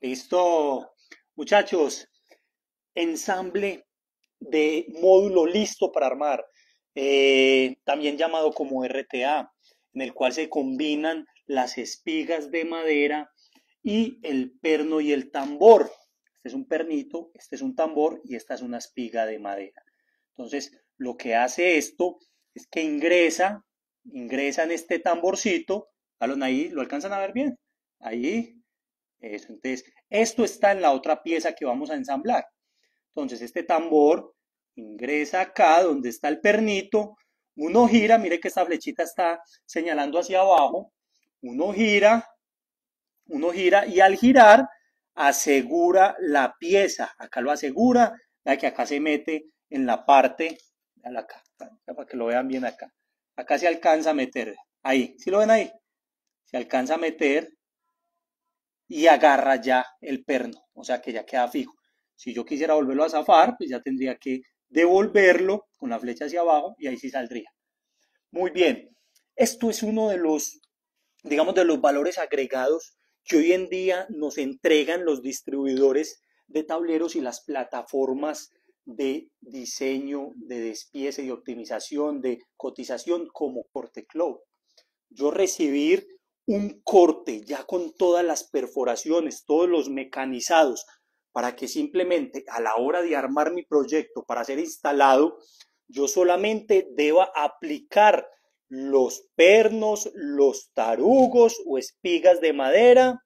Listo, muchachos. Ensamble de módulo listo para armar, eh, también llamado como RTA, en el cual se combinan las espigas de madera y el perno y el tambor. Este es un pernito, este es un tambor y esta es una espiga de madera. Entonces, lo que hace esto es que ingresa, ingresa en este tamborcito, a ahí, ¿lo alcanzan a ver bien? Ahí, entonces, esto está en la otra pieza que vamos a ensamblar. Entonces, este tambor ingresa acá donde está el pernito, uno gira, mire que esta flechita está señalando hacia abajo, uno gira, uno gira y al girar asegura la pieza, acá lo asegura, la que acá se mete en la parte, acá, para que lo vean bien acá, acá se alcanza a meter, ahí, si lo ven ahí? Se alcanza a meter y agarra ya el perno, o sea que ya queda fijo. Si yo quisiera volverlo a zafar, pues ya tendría que devolverlo con la flecha hacia abajo y ahí sí saldría. Muy bien, esto es uno de los, digamos, de los valores agregados que hoy en día nos entregan los distribuidores de tableros y las plataformas de diseño, de despiece, de optimización, de cotización como cloud Yo recibir un corte ya con todas las perforaciones, todos los mecanizados, para que simplemente a la hora de armar mi proyecto para ser instalado, yo solamente deba aplicar los pernos, los tarugos o espigas de madera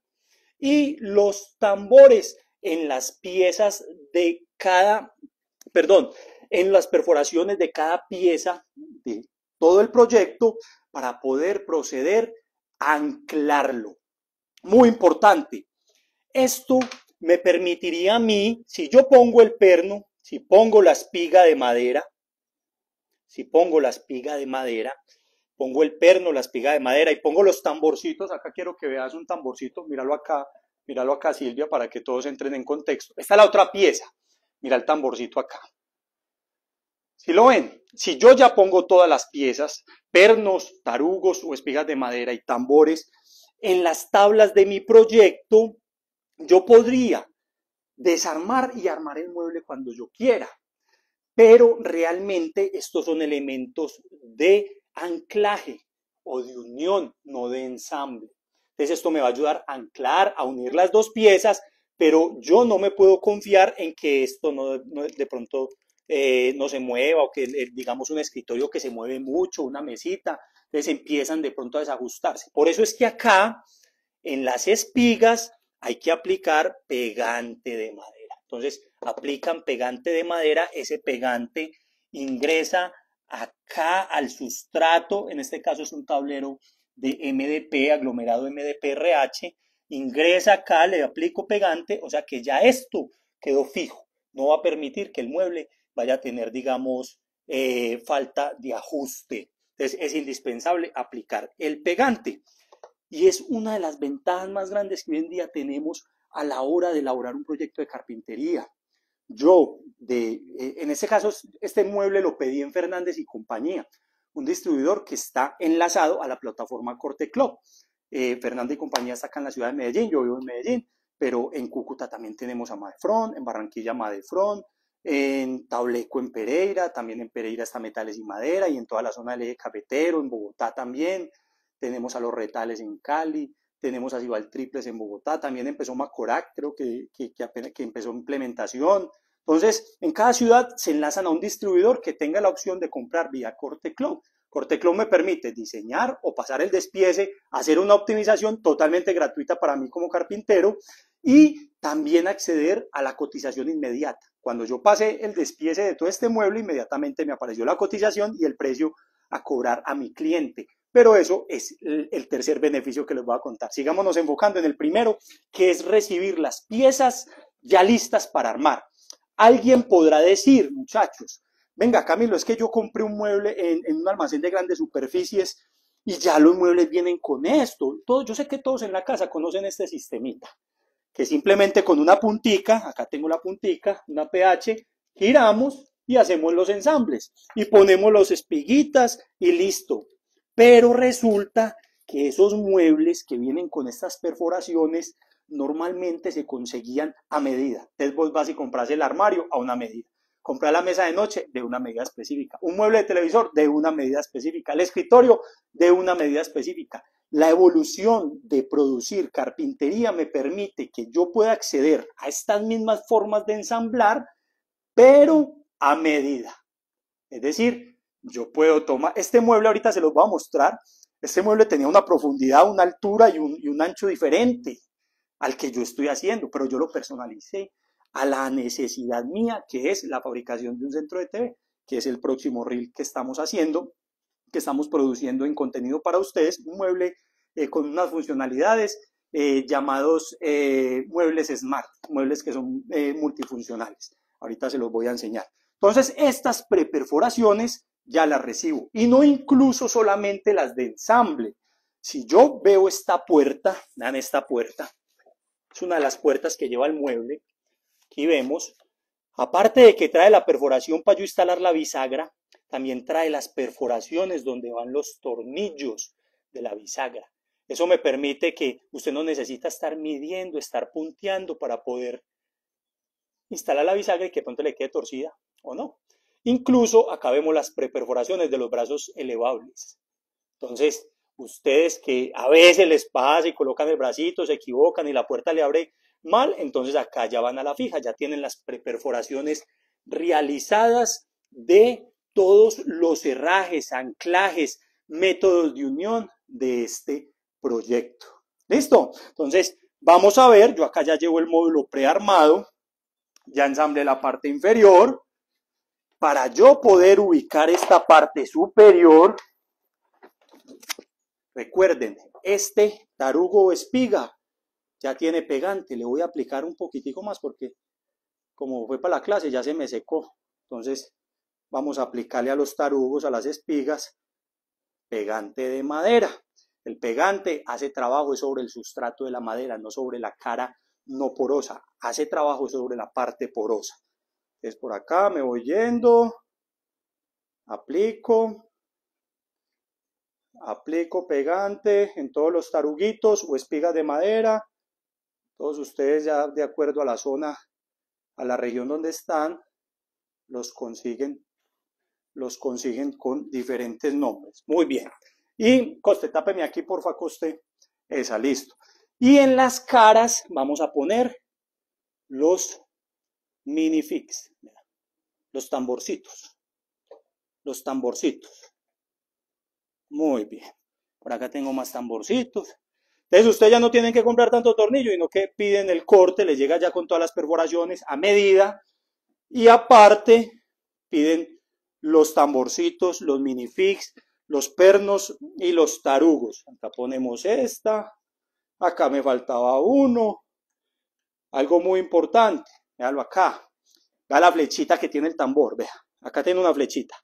y los tambores en las piezas de cada, perdón, en las perforaciones de cada pieza de todo el proyecto para poder proceder anclarlo. Muy importante. Esto me permitiría a mí, si yo pongo el perno, si pongo la espiga de madera, si pongo la espiga de madera, pongo el perno, la espiga de madera y pongo los tamborcitos, acá quiero que veas un tamborcito, míralo acá, míralo acá Silvia para que todos entren en contexto. Esta es la otra pieza, mira el tamborcito acá. Si lo ven, si yo ya pongo todas las piezas, pernos, tarugos o espigas de madera y tambores en las tablas de mi proyecto, yo podría desarmar y armar el mueble cuando yo quiera. Pero realmente estos son elementos de anclaje o de unión, no de ensamble. Entonces esto me va a ayudar a anclar, a unir las dos piezas, pero yo no me puedo confiar en que esto no de pronto eh, no se mueva o que eh, digamos un escritorio que se mueve mucho, una mesita, les empiezan de pronto a desajustarse. Por eso es que acá en las espigas hay que aplicar pegante de madera. Entonces aplican pegante de madera, ese pegante ingresa acá al sustrato, en este caso es un tablero de MDP, aglomerado RH, ingresa acá, le aplico pegante, o sea que ya esto quedó fijo, no va a permitir que el mueble vaya a tener, digamos, eh, falta de ajuste. Entonces es indispensable aplicar el pegante. Y es una de las ventajas más grandes que hoy en día tenemos a la hora de elaborar un proyecto de carpintería. Yo, de, eh, en este caso, este mueble lo pedí en Fernández y compañía, un distribuidor que está enlazado a la plataforma Corte Club. Eh, Fernández y compañía está en la ciudad de Medellín, yo vivo en Medellín, pero en Cúcuta también tenemos a Madefront, en Barranquilla Madefront, en Tableco, en Pereira, también en Pereira está Metales y Madera y en toda la zona del eje cafetero, en Bogotá también, tenemos a Los Retales en Cali, tenemos a Cibal Triples en Bogotá, también empezó Macorac, que, que, empezó implementación. Entonces, en cada ciudad se enlazan a un distribuidor que tenga la opción de comprar vía Corte Club Corte me permite diseñar o pasar el despiece, hacer una optimización totalmente gratuita para mí como carpintero y también acceder a la cotización inmediata. Cuando yo pasé el despiece de todo este mueble, inmediatamente me apareció la cotización y el precio a cobrar a mi cliente. Pero eso es el tercer beneficio que les voy a contar. Sigámonos enfocando en el primero, que es recibir las piezas ya listas para armar. Alguien podrá decir, muchachos, venga Camilo, es que yo compré un mueble en, un almacén de grandes superficies y ya los muebles vienen con esto. yo sé que todos en la casa conocen este sistemita que simplemente con una puntica, acá tengo la puntica, una pH, giramos y hacemos los ensambles y ponemos los espiguitas y listo. Pero resulta que esos muebles que vienen con estas perforaciones normalmente se conseguían a medida. Entonces vos vas y compras el armario a una medida. Compras la mesa de noche de una medida específica, un mueble de televisor de una medida específica, el escritorio de una medida específica. La evolución de producir carpintería me permite que yo pueda acceder a estas mismas formas de ensamblar, pero a medida. Es decir, yo puedo tomar, este mueble ahorita se los voy a mostrar, este mueble tenía una profundidad, una altura y un, ancho diferente al que yo estoy haciendo, pero yo lo personalicé a la necesidad mía, que es la fabricación de un centro de TV, que es el próximo reel que estamos haciendo que estamos produciendo en contenido para ustedes, un mueble eh, con unas funcionalidades eh, llamados eh, muebles smart, muebles que son multifuncionales. Ahorita se los voy a enseñar. Entonces, estas preperforaciones ya las recibo y no incluso solamente las de ensamble. Si yo veo esta puerta, vean esta puerta, es una de las puertas que lleva el mueble. Aquí vemos, aparte de que trae la perforación para yo instalar la bisagra, también trae las perforaciones donde van los tornillos de la bisagra. Eso me permite que usted no necesita estar midiendo, estar punteando para poder instalar la bisagra y que pronto le quede torcida o no. Incluso acabemos vemos las preperforaciones de los brazos elevables. Entonces, ustedes que a veces les pasa y colocan el bracito, se equivocan y la puerta le abre mal, entonces acá ya van a la fija, ya tienen las preperforaciones realizadas de todos los herrajes, anclajes, métodos de unión de este proyecto. ¿Listo? Entonces, vamos a ver, yo acá ya llevo el módulo prearmado, ya ensamblé la parte inferior, para yo poder ubicar esta parte superior, recuerden, este tarugo o espiga ya tiene pegante, le voy a aplicar un poquitico más porque como fue para la clase ya se me secó, entonces vamos a aplicarle a los tarugos, a las espigas, pegante de madera. El pegante hace trabajo sobre el sustrato de la madera, no sobre la cara no porosa, hace trabajo sobre la parte porosa. Es por acá, me voy yendo, aplico, aplico pegante en todos los taruguitos o espigas de madera. Todos ustedes ya de acuerdo a la zona, a la región donde están, los consiguen los consiguen con diferentes nombres. Muy bien. Y Coste, tápeme aquí, porfa, Coste. Esa, listo. Y en las caras vamos a poner los Mini fix. los tamborcitos, los tamborcitos. Muy bien. Por acá tengo más tamborcitos. Entonces ustedes ya no tienen que comprar tanto tornillo, sino que piden el corte, les llega ya con todas las perforaciones a medida. Y aparte piden los tamborcitos, los minifix, los pernos y los tarugos. Acá ponemos esta, acá me faltaba uno. Algo muy importante, Veanlo acá. Vea la flechita que tiene el tambor, vea. Acá tiene una flechita,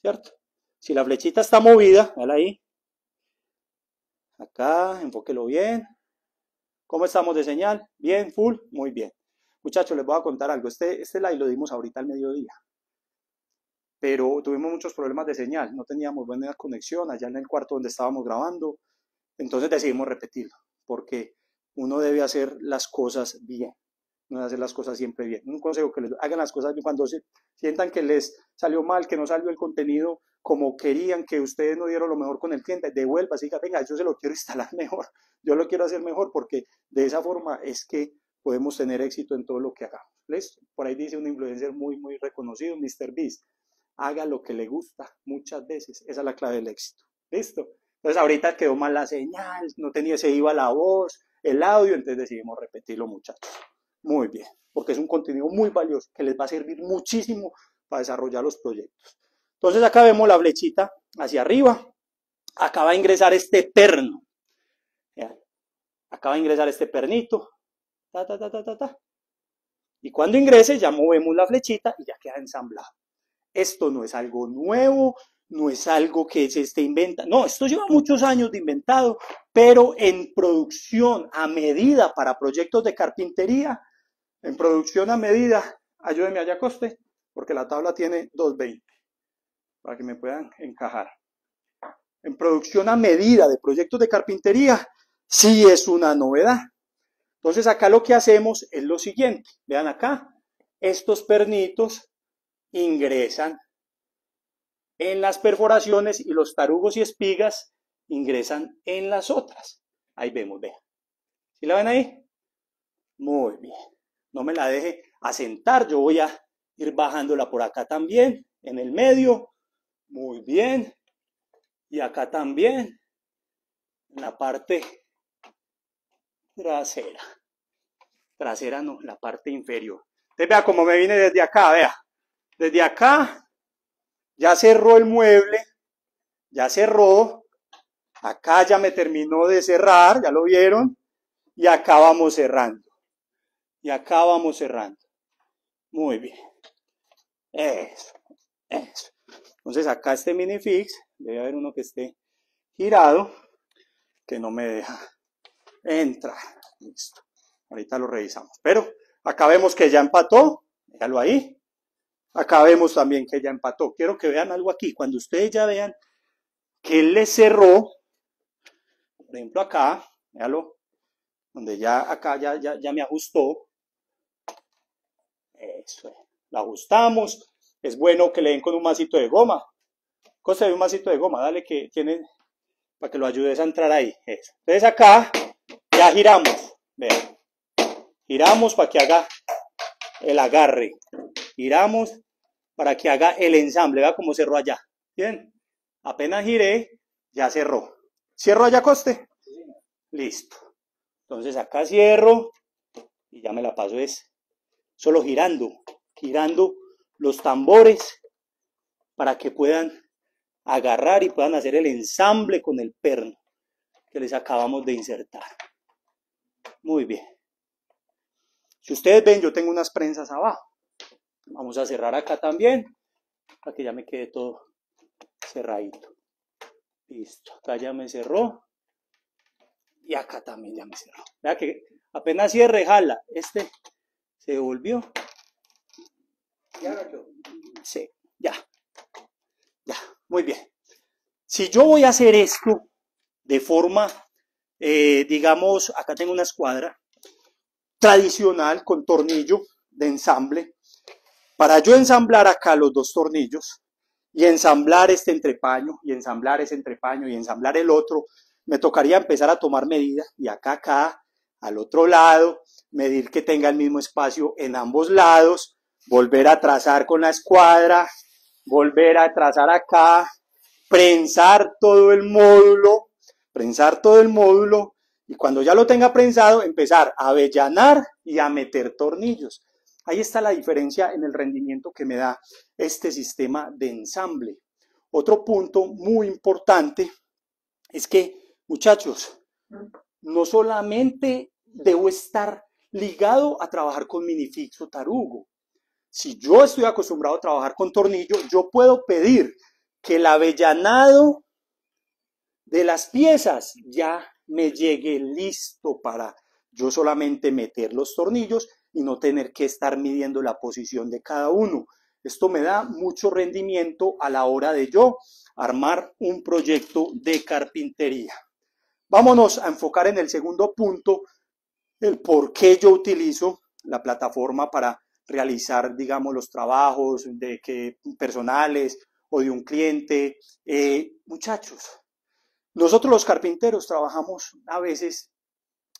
¿cierto? Si la flechita está movida, vea ahí. Acá, enfóquelo bien. ¿Cómo estamos de señal? Bien, full, muy bien. Muchachos, les voy a contar algo. Este, este live lo dimos ahorita al mediodía pero tuvimos muchos problemas de señal, no teníamos buena conexión allá en el cuarto donde estábamos grabando, entonces decidimos repetirlo, porque uno debe hacer las cosas bien, no debe hacer las cosas siempre bien. Un consejo que les hagan las cosas bien cuando sientan que les salió mal, que no salió el contenido como querían, que ustedes no dieron lo mejor con el cliente, devuelva, siga, venga, yo se lo quiero instalar mejor, yo lo quiero hacer mejor, porque de esa forma es que podemos tener éxito en todo lo que hagamos. ¿Listo? Por ahí dice un influencer muy, muy reconocido, Mr. Beast haga lo que le gusta muchas veces. Esa es la clave del éxito. ¿Listo? Entonces ahorita quedó mal la señal, no tenía, se iba la voz, el audio, entonces decidimos repetirlo muchachos. Muy bien, porque es un contenido muy valioso que les va a servir muchísimo para desarrollar los proyectos. Entonces acá vemos la flechita hacia arriba, acá va a ingresar este perno. Acá va a ingresar este pernito. ta, ta, ta, ta, ta. Y cuando ingrese ya movemos la flechita y ya queda ensamblado. Esto no es algo nuevo, no es algo que se esté inventa. No, esto lleva muchos años de inventado, pero en producción a medida para proyectos de carpintería, en producción a medida, ayúdeme allá coste, porque la tabla tiene 220, para que me puedan encajar. En producción a medida de proyectos de carpintería, sí es una novedad. Entonces acá lo que hacemos es lo siguiente, vean acá, estos pernitos ingresan en las perforaciones y los tarugos y espigas ingresan en las otras. Ahí vemos, vean. ¿Sí la ven ahí? Muy bien. No me la deje asentar. Yo voy a ir bajándola por acá también, en el medio. Muy bien. Y acá también, en la parte trasera. Trasera no, la parte inferior. Usted vea cómo me viene desde acá, vea. Desde acá ya cerró el mueble, ya cerró, acá ya me terminó de cerrar, ya lo vieron, y acá vamos cerrando. Y acá vamos cerrando. Muy bien. Eso, eso. Entonces acá este minifix, debe haber uno que esté girado, que no me deja entrar. Listo. Ahorita lo revisamos. Pero acá vemos que ya empató. Déjalo ahí. Acá vemos también que ya empató. Quiero que vean algo aquí. Cuando ustedes ya vean que él le cerró, por ejemplo acá, véalo, donde ya acá ya, ya, me ajustó. Eso, la ajustamos. Es bueno que le den con un masito de goma. Cosa de un masito de goma, dale que tiene para que lo ayudes a entrar ahí. Entonces acá ya giramos. Vean. Giramos para que haga el agarre. Giramos para que haga el ensamble. Vea cómo cerró allá. Bien. Apenas giré, ya cerró. ¿Cierro allá, coste? Listo. Entonces acá cierro y ya me la paso es solo girando, girando los tambores para que puedan agarrar y puedan hacer el ensamble con el perno que les acabamos de insertar. Muy bien. Si ustedes ven, yo tengo unas prensas abajo. Vamos a cerrar acá también, para que ya me quede todo cerradito. Listo, acá ya me cerró. Y acá también ya me cerró. Vea que apenas cierre, jala. Este se volvió. ¿Ya Sí, ya. Ya, muy bien. Si yo voy a hacer esto de forma, eh, digamos, acá tengo una escuadra tradicional con tornillo de ensamble, para yo ensamblar acá los dos tornillos y ensamblar este entrepaño y ensamblar ese entrepaño y ensamblar el otro, me tocaría empezar a tomar medidas y acá, acá, al otro lado, medir que tenga el mismo espacio en ambos lados, volver a trazar con la escuadra, volver a trazar acá, prensar todo el módulo, prensar todo el módulo y cuando ya lo tenga prensado empezar a avellanar y a meter tornillos. Ahí está la diferencia en el rendimiento que me da este sistema de ensamble. Otro punto muy importante es que, muchachos, no solamente debo estar ligado a trabajar con minifixo tarugo. Si yo estoy acostumbrado a trabajar con tornillo, yo puedo pedir que el avellanado de las piezas ya me llegue listo para yo solamente meter los tornillos y no tener que estar midiendo la posición de cada uno. Esto me da mucho rendimiento a la hora de yo armar un proyecto de carpintería. Vámonos a enfocar en el segundo punto, el por qué yo utilizo la plataforma para realizar, digamos, los trabajos de que, personales o de un cliente. Eh, muchachos, nosotros los carpinteros trabajamos a veces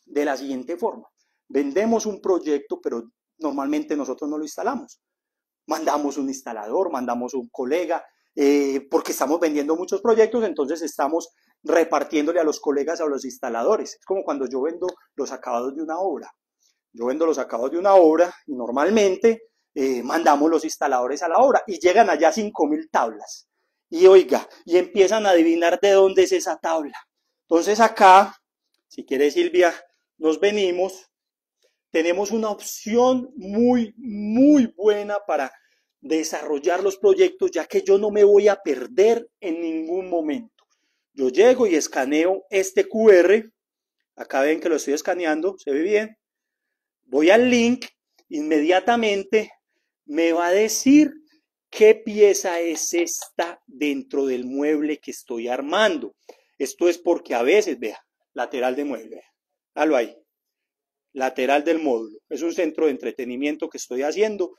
de la siguiente forma vendemos un proyecto, pero normalmente nosotros no lo instalamos. Mandamos un instalador, mandamos un colega, eh, porque estamos vendiendo muchos proyectos, entonces estamos repartiéndole a los colegas, a los instaladores. Es como cuando yo vendo los acabados de una obra. Yo vendo los acabados de una obra y normalmente eh, mandamos los instaladores a la obra y llegan allá 5.000 tablas. Y oiga, y empiezan a adivinar de dónde es esa tabla. Entonces acá, si quieres Silvia, nos venimos tenemos una opción muy, muy buena para desarrollar los proyectos, ya que yo no me voy a perder en ningún momento. Yo llego y escaneo este QR. Acá ven que lo estoy escaneando, se ve bien. Voy al link, inmediatamente me va a decir qué pieza es esta dentro del mueble que estoy armando. Esto es porque a veces, vea, lateral de mueble, hazlo ahí lateral del módulo. Es un centro de entretenimiento que estoy haciendo.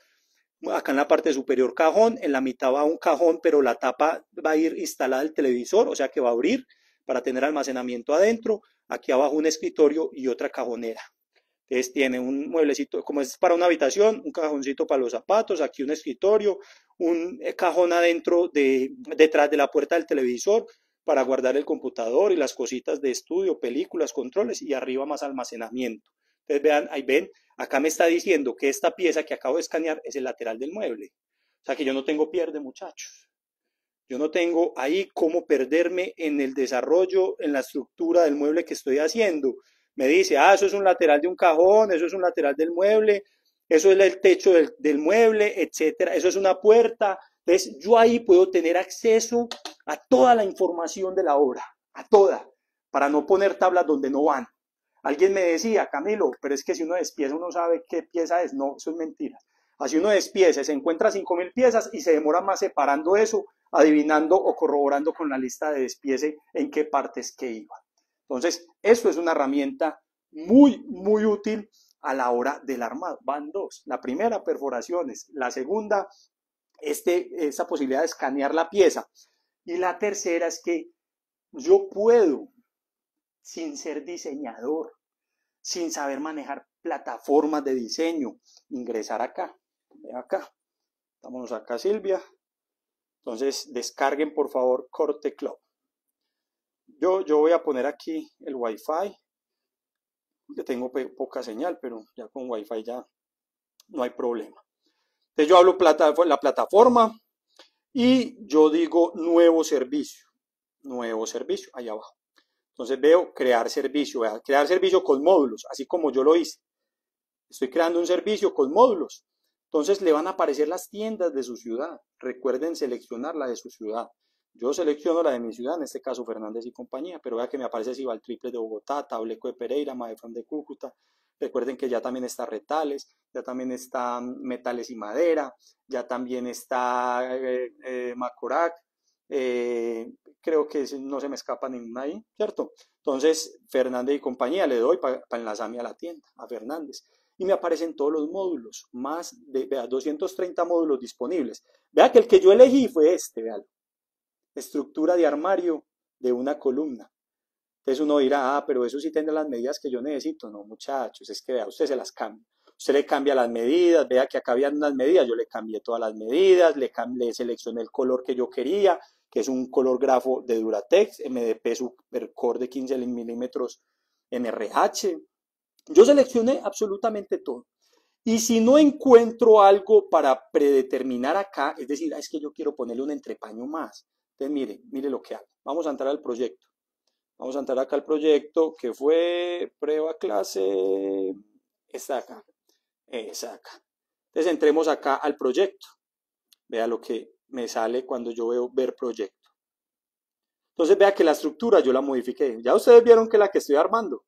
Acá en la parte superior cajón, en la mitad va un cajón, pero la tapa va a ir instalada el televisor, o sea que va a abrir para tener almacenamiento adentro. Aquí abajo un escritorio y otra cajonera. Entonces tiene un mueblecito, como es para una habitación, un cajoncito para los zapatos, aquí un escritorio, un eh, cajón adentro de, detrás de la puerta del televisor para guardar el computador y las cositas de estudio, películas, controles y arriba más almacenamiento. Ustedes vean, ahí ven, acá me está diciendo que esta pieza que acabo de escanear es el lateral del mueble. O sea que yo no tengo pierde, muchachos. Yo no tengo ahí cómo perderme en el desarrollo, en la estructura del mueble que estoy haciendo. Me dice, ah, eso es un lateral de un cajón, eso es un lateral del mueble, eso es el techo del, mueble, etcétera, eso es una puerta. Entonces, yo ahí puedo tener acceso a toda la información de la obra, a toda, para no poner tablas donde no van. Alguien me decía, Camilo, pero es que si uno despieza uno sabe qué pieza es. No, eso es mentira. Así uno despieza, se encuentra 5.000 piezas y se demora más separando eso, adivinando o corroborando con la lista de despiece en qué partes que iba. Entonces, eso es una herramienta muy, muy útil a la hora del armado. Van dos. La primera, perforaciones. La segunda, este, esta posibilidad de escanear la pieza. Y la tercera es que yo puedo, sin ser diseñador, sin saber manejar plataformas de diseño, ingresar acá, acá. Vámonos acá, Silvia. Entonces, descarguen por favor Corte Club. Yo, yo voy a poner aquí el Wi-Fi. tengo poca señal, pero ya con Wi-Fi ya no hay problema. Entonces, yo hablo plata, la plataforma y yo digo nuevo servicio. Nuevo servicio, ahí abajo. Entonces veo crear servicio, crear servicio con módulos, así como yo lo hice. Estoy creando un servicio con módulos. Entonces le van a aparecer las tiendas de su ciudad. Recuerden seleccionar la de su ciudad. Yo selecciono la de mi ciudad, en este caso Fernández y compañía, pero vea que me aparece Sibaltriples Triple de Bogotá, Tableco de Pereira, Maefran de Cúcuta. Recuerden que ya también está Retales, ya también está mm, Metales y Madera, ya también está eh, eh, Macorac, eh, creo que no se me escapa ninguna ahí, ¿cierto? Entonces, Fernández y compañía le doy para enlazarme a la tienda, a Fernández. Y me aparecen todos los módulos, más de vea, 230 módulos disponibles. Vea que el que yo elegí fue este, vea, Estructura de armario de una columna. Entonces uno dirá, ah, pero eso sí tiene las medidas que yo necesito. No, muchachos, es que vea, usted se las cambia. Usted le cambia las medidas, vea que acá habían unas medidas, yo le cambié todas las medidas, le, seleccioné el color que yo quería, que es un color grafo de Duratex, MDP Supercore de 15 milímetros MRH. Yo seleccioné absolutamente todo. Y si no encuentro algo para predeterminar acá, es decir, ah, es que yo quiero ponerle un entrepaño más. Entonces, mire, mire lo que hago. Vamos a entrar al proyecto. Vamos a entrar acá al proyecto que fue prueba clase. Está acá. Exacto. Entonces entremos acá al proyecto. Vea lo que me sale cuando yo veo ver proyecto. Entonces vea que la estructura yo la modifiqué. Ya ustedes vieron que la que estoy armando,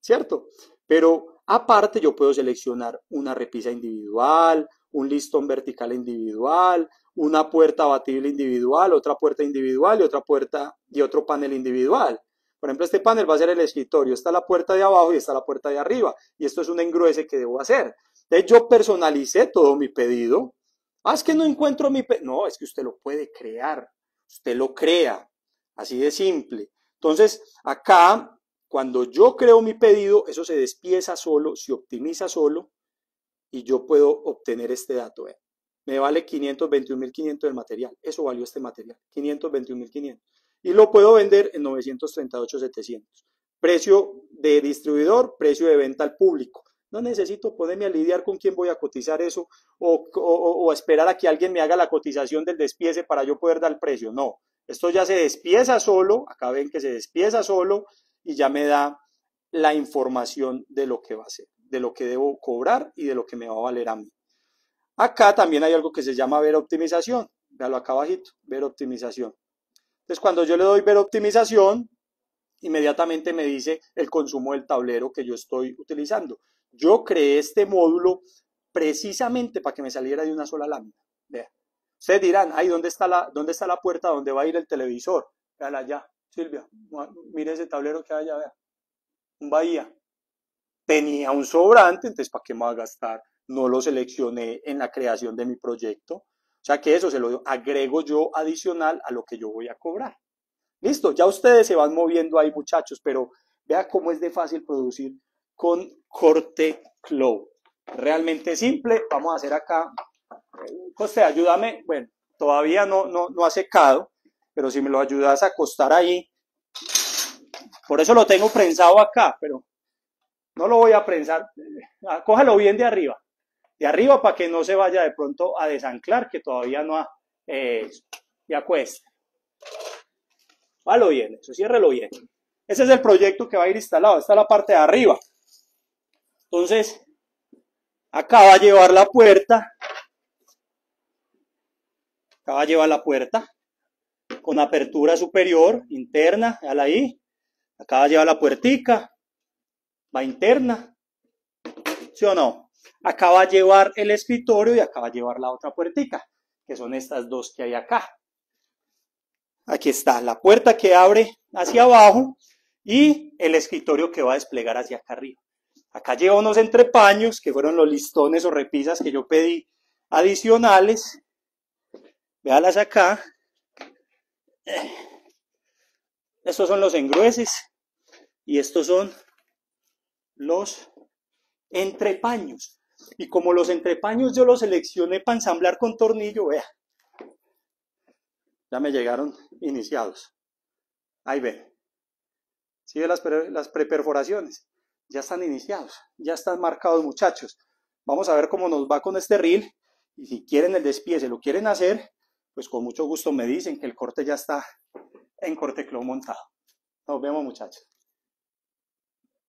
¿cierto? Pero aparte yo puedo seleccionar una repisa individual, un listón vertical individual, una puerta abatible individual, otra puerta individual y otra puerta y otro panel individual. Por ejemplo, este panel va a ser el escritorio, está la puerta de abajo y está la puerta de arriba. Y esto es un engruese que debo hacer. Entonces yo personalicé todo mi pedido. Ah, es que no encuentro mi pedido. No, es que usted lo puede crear. Usted lo crea. Así de simple. Entonces, acá, cuando yo creo mi pedido, eso se despieza solo, se optimiza solo y yo puedo obtener este dato. Me vale 521.500 del material. Eso valió este material. 521.500 y lo puedo vender en 938.700. Precio de distribuidor, precio de venta al público. No necesito poderme a lidiar con quién voy a cotizar eso o, esperar a que alguien me haga la cotización del despiece para yo poder dar el precio. No, esto ya se despieza solo, acá ven que se despieza solo y ya me da la información de lo que va a ser, de lo que debo cobrar y de lo que me va a valer a mí. Acá también hay algo que se llama ver optimización. Veanlo acá abajito, ver optimización. Entonces, cuando yo le doy ver optimización, inmediatamente me dice el consumo del tablero que yo estoy utilizando. Yo creé este módulo precisamente para que me saliera de una sola lámina. Vea. Ustedes dirán, ¿ahí ¿dónde está la, dónde está la puerta dónde va a ir el televisor? Véala allá, Silvia, mire ese tablero que hay allá, vea. Un bahía. Tenía un sobrante, entonces ¿para qué me va a gastar? No lo seleccioné en la creación de mi proyecto. O sea que eso se lo agrego yo adicional a lo que yo voy a cobrar. Listo, ya ustedes se van moviendo ahí muchachos, pero vea cómo es de fácil producir con corte Cloud. Realmente simple, vamos a hacer acá, José, ayúdame, bueno, todavía no, no, no ha secado, pero si me lo ayudas a acostar ahí, por eso lo tengo prensado acá, pero no lo voy a prensar, cógelo bien de arriba, de arriba para que no se vaya de pronto a desanclar, que todavía no ha, eh, ya cuesta. Válo bien, eso ciérrelo bien. Ese es el proyecto que va a ir instalado, Está la parte de arriba. Entonces, acá va a llevar la puerta, acá va a llevar la puerta, con apertura superior, interna, la ahí, acá va a llevar la puertica, va interna, ¿sí o no? Acá va a llevar el escritorio y acá va a llevar la otra puertica, que son estas dos que hay acá. Aquí está la puerta que abre hacia abajo y el escritorio que va a desplegar hacia acá arriba. Acá lleva unos entrepaños, que fueron los listones o repisas que yo pedí adicionales. Véalas acá. Estos son los engrueses y estos son los entrepaños. Y como los entrepaños yo los seleccioné para ensamblar con tornillo, vea, ya me llegaron iniciados. Ahí ven. Sigue las, las preperforaciones. Ya están iniciados, ya están marcados muchachos. Vamos a ver cómo nos va con este reel. Y si quieren el despiece, lo quieren hacer, pues con mucho gusto me dicen que el corte ya está en corte montado. Nos vemos muchachos.